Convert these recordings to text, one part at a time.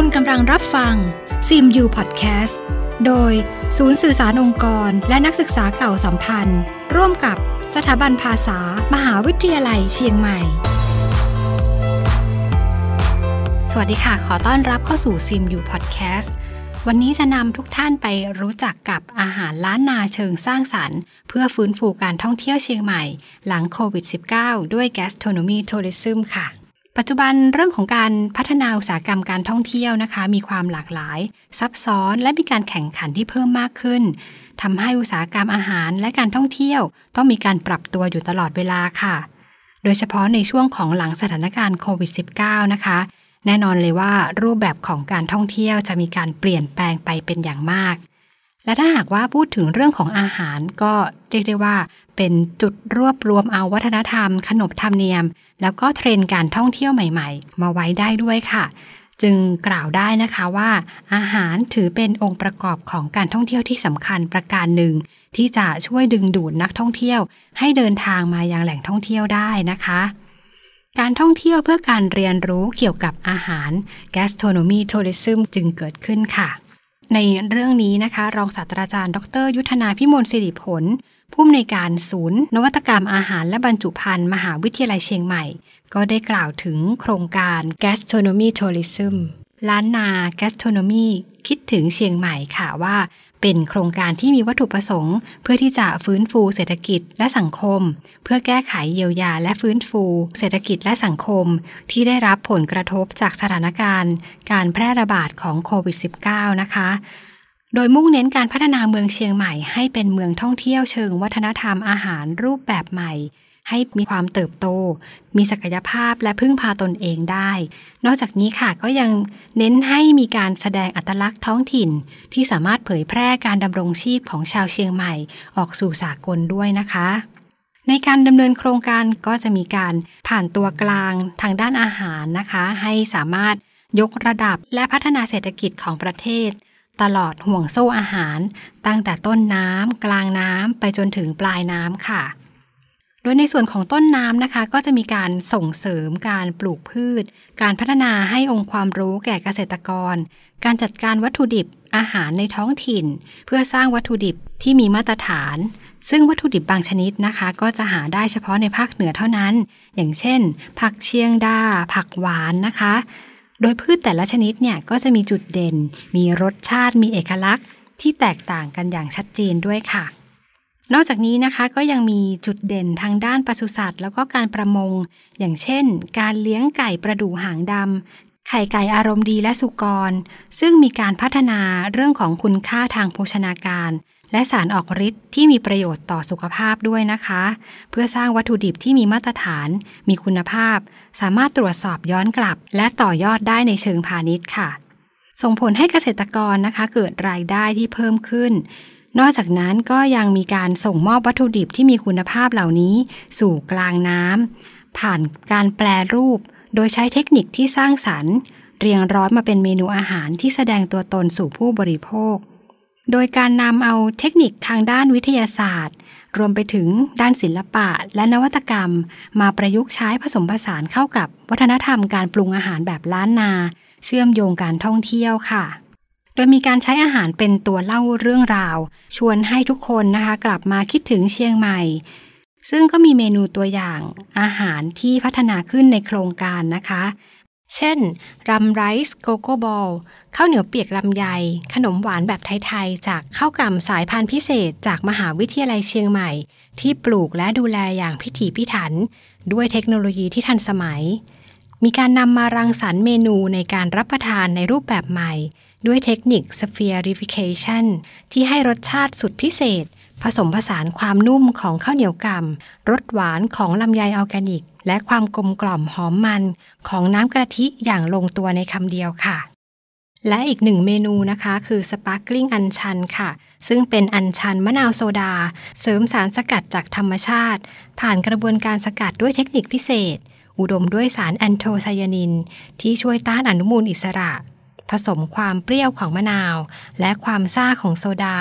คุณกำลังรับฟังซิมยูพอดแคสต์โดยศูนย์สื่อสารองค์กร และนักศึกษาเก่าสัมพันธ์ ร่วมกับสถาบันภาษามหาวิทยาลัยเชียงใหม่ สวัสดีค่ะ ขอต้อนรับเข้าสู่ซิมยูพอดแคสต์วันนี้จะนำทุกท่านไปรู้จักกับอาหารล้านนาเชิงสร้างสรรค์เพื่อฟื้นฟูการท่องเที่ยวเชียงใหม่หลังโควิด -19 ด้วย Gastronomy Tourism ค่ะปัจจุบันเรื่องของการพัฒนาอุตสาหกรรมการท่องเที่ยวนะคะ มีความหลากหลาย ซับซ้อนและมีการแข่งขันที่เพิ่มมากขึ้น ทำให้อุตสาหกรรมอาหารและการท่องเที่ยวต้องมีการปรับตัวอยู่ตลอดเวลาค่ะ โดยเฉพาะในช่วงของหลังสถานการณ์โควิด -19 นะคะ แน่นอนเลยว่ารูปแบบของการท่องเที่ยวจะมีการเปลี่ยนแปลงไปเป็นอย่างมากและถ้าหากว่าพูดถึงเรื่องของอาหารก็เรียกได้ว่า เป็นจุดรวบรวมเอาวัฒนธรรม ขนบธรรมเนียม แล้วก็เทรนด์การท่องเที่ยวใหม่ๆ มาไว้ได้ด้วยค่ะ จึงกล่าวได้นะคะว่า อาหารถือเป็นองค์ประกอบของการท่องเที่ยวที่สำคัญประการหนึ่ง ที่จะช่วยดึงดูดนักท่องเที่ยวให้เดินทางมายังแหล่งท่องเที่ยวได้นะคะ การท่องเที่ยวเพื่อการเรียนรู้เกี่ยวกับอาหาร Gastronomy Tourism จึงเกิดขึ้นค่ะในเรื่องนี้นะคะ รองศาสตราจารย์ดร ยุทธนาพิมลสิริผลผู้อำนวยการศูนย์นวัตกรรมอาหารและบรรจุภัณฑ์มหาวิทยาลัยเชียงใหม่ ก็ได้กล่าวถึงโครงการ Gastronomy Tourism ล้านนา Gastronomy คิดถึงเชียงใหม่ค่ะว่าเป็นโครงการที่มีวัตถุประสงค์ เพื่อที่จะฟื้นฟูเศรษฐกิจและสังคม เพื่อแก้ไขเยียวยาและฟื้นฟู เศรษฐกิจและสังคม ที่ได้รับผลกระทบจากสถานการณ์ การแพร่ระบาดของโควิด -19 นะคะโดยมุ่งเน้นการพัฒนาเมืองเชียงใหม่ให้เป็นเมืองท่องเที่ยวเชิงวัฒนธรรมอาหารรูปแบบใหม่ให้มีความเติบโต มีศักยภาพและพึ่งพาตนเองได้ นอกจากนี้ค่ะ ก็ยังเน้นให้มีการแสดงอัตลักษณ์ท้องถิ่น ที่สามารถเผยแพร่การดำรงชีพของชาวเชียงใหม่ออกสู่สากลด้วยนะคะ ในการดำเนินโครงการก็จะมีการผ่านตัวกลางทางด้านอาหารนะคะ ให้สามารถยกระดับและพัฒนาเศรษฐกิจของประเทศ ตลอดห่วงโซ่อาหาร ตั้งแต่ต้นน้ำกลางน้ำไปจนถึงปลายน้ำค่ะโดยในส่วนของต้นน้ำนะคะ ก็จะมีการส่งเสริมการปลูกพืช การพัฒนาให้องค์ความรู้แก่เกษตรกร การจัดการวัตถุดิบอาหารในท้องถิ่น เพื่อสร้างวัตถุดิบที่มีมาตรฐาน ซึ่งวัตถุดิบบางชนิดนะคะ ก็จะหาได้เฉพาะในภาคเหนือเท่านั้น อย่างเช่น ผักเชียงดาผักหวานนะคะ โดยพืชแต่ละชนิดเนี่ยก็จะมีจุดเด่น มีรสชาติมีเอกลักษณ์ที่แตกต่างกันอย่างชัดเจนด้วยค่ะนอกจากนี้นะคะก็ยังมีจุดเด่นทางด้านปศุสัตว์แล้วก็การประมง อย่างเช่น การเลี้ยงไก่ประดู่หางดำไข่ไก่อารมณ์ดีและสุกร ซึ่งมีการพัฒนาเรื่องของคุณค่าทางโภชนาการ และสารออกฤทธิ์ที่มีประโยชน์ต่อสุขภาพด้วยนะคะ เพื่อสร้างวัตถุดิบที่มีมาตรฐานมีคุณภาพ สามารถตรวจสอบย้อนกลับ และต่อยอดได้ในเชิงพาณิชย์ค่ะ ส่งผลให้เกษตรกรนะคะเกิดรายได้ที่เพิ่มขึ้นนอกจากนั้นก็ยังมีการส่งมอบวัตถุดิบที่มีคุณภาพเหล่านี้ สู่กลางน้ำผ่านการแปลรูป โดยใช้เทคนิคที่สร้างสรรค์ เรียงร้อยมาเป็นเมนูอาหารที่แสดงตัวตนสู่ผู้บริโภค โดยการนำเอาเทคนิคทางด้านวิทยาศาสตร์ รวมไปถึงด้านศิลปะและนวัตกรรม มาประยุกต์ใช้ผสมผสานเข้ากับวัฒนธรรมการปรุงอาหารแบบล้านนา เชื่อมโยงการท่องเที่ยวค่ะดยมีการใช้อาหารเป็นตัวเล่าเรื่องราว ชวนให้ทุกคนนะคะกลับมาคิดถึงเชียงใหม่ ซึ่งก็มีเมนูตัวอย่างอาหารที่พัฒนาขึ้นในโครงการนะคะ เช่นรัมไรซ์โกโก้บอลข้าวเหนียวเปียกลำไย ขนมหวานแบบไทยๆ จากข้าวก่ำสายพันธุ์พิเศษจากมหาวิทยาลัยเชียงใหม่ ที่ปลูกและดูแลอย่างพิถีพิถัน ด้วยเทคโนโลยีที่ทันสมัย มีการนำมารังสรรค์เมนูในการรับประทานในรูปแบบใหม่ด้วยเทคนิค spherification ที่ให้รสชาติสุดพิเศษ ผสมผสานความนุ่มของข้าวเหนียวกำรสหวานของลำไยออร์แกนิก และความกลมกล่อมหอมมัน ของน้ำกะทิอย่างลงตัวในคำเดียวค่ะและอีกหนึ่งเมนูนะคะคือสปาร์คลิงอันชัน ค่ะ ซึ่งเป็นอันชัน มะนาวโซดา เสริมสารสกัดจากธรรมชาติ ผ่านกระบวนการสกัดด้วยเทคนิคพิเศษ อุดมด้วยสารแอนโทไซยานิน ที่ช่วยต้านอนุมูลอิสระผสมความเปรี้ยวของมะนาว และความซ่าของโซดา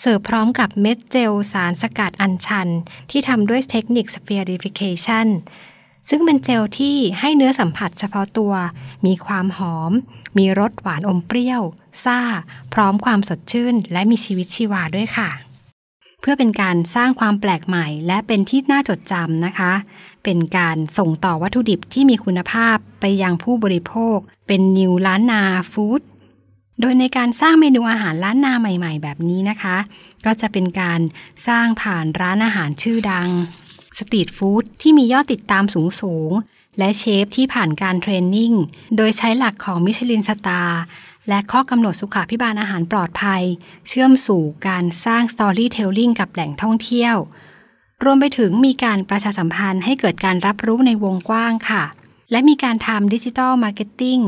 เสิร์ฟพร้อมกับเม็ดเจลสารสกัดอัญชัน ที่ทำด้วยเทคนิคสเปียริฟิเคชัน ซึ่งเป็นเจลที่ให้เนื้อสัมผัสเฉพาะตัว มีความหอม มีรสหวานอมเปรี้ยว ซ่า พร้อมความสดชื่น และมีชีวิตชีวาด้วยค่ะพื่อเป็นการสร้างความแปลกใหม่ และเป็นที่น่าจดจำนะคะ เป็นการส่งต่อวัตถุดิบที่มีคุณภาพไปยังผู้บริโภคเป็นนิวล้านนา ฟู้ด โดยในการสร้างเมนูอาหารล้านนาใหม่ๆแบบนี้นะคะ ก็จะเป็นการสร้างผ่านร้านอาหารชื่อดังสตรีทฟู้ดที่มียอดติดตามสูงสูงและเชฟที่ผ่านการเทรนนิ่ง โดยใช้หลักของมิชลินสตาร์และข้อกำหนดสุขาพิบาลอาหารปลอดภัย เชื่อมสู่การสร้างสตอรี่เทลลิงกับแหล่งท่องเที่ยว รวมไปถึงมีการประชาสัมพันธ์ให้เกิดการรับรู้ในวงกว้างค่ะ และมีการทำดิจิทัลมาร์เก็ตติ้ง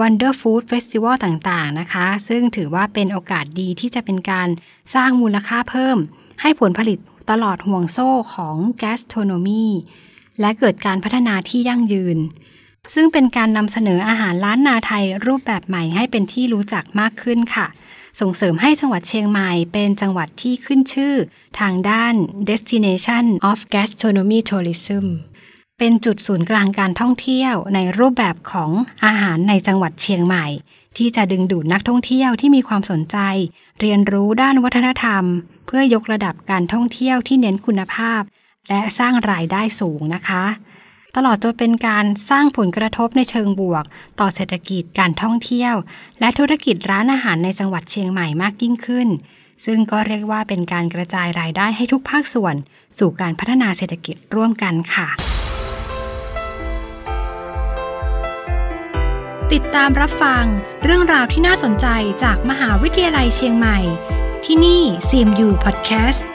วันเดอร์ฟู้ดเฟสติวัลต่างๆนะคะ ซึ่งถือว่าเป็นโอกาสดีที่จะเป็นการสร้างมูลค่าเพิ่ม ให้ผลผลิตตลอดห่วงโซ่ของ gastronomy และเกิดการพัฒนาที่ยั่งยืนซึ่งเป็นการนำเสนออาหารล้านนาไทยรูปแบบใหม่ให้เป็นที่รู้จักมากขึ้นค่ะ ส่งเสริมให้จังหวัดเชียงใหม่เป็นจังหวัดที่ขึ้นชื่อทางด้าน Destination of Gastronomy Tourism เป็นจุดศูนย์กลางการท่องเที่ยวในรูปแบบของอาหารในจังหวัดเชียงใหม่ ที่จะดึงดูดนักท่องเที่ยวที่มีความสนใจ เรียนรู้ด้านวัฒนธรรม เพื่อยกระดับการท่องเที่ยวที่เน้นคุณภาพ และสร้างรายได้สูงนะคะตลอดจนเป็นการสร้างผลกระทบในเชิงบวก ต่อเศรษฐกิจการท่องเที่ยว และธุรกิจร้านอาหารในจังหวัดเชียงใหม่มากยิ่งขึ้น ซึ่งก็เรียกว่าเป็นการกระจายรายได้ให้ทุกภาคส่วน สู่การพัฒนาเศรษฐกิจร่วมกันค่ะ ติดตามรับฟัง เรื่องราวที่น่าสนใจจากมหาวิทยาลัยเชียงใหม่ที่นี่ซียูพอดแคสต์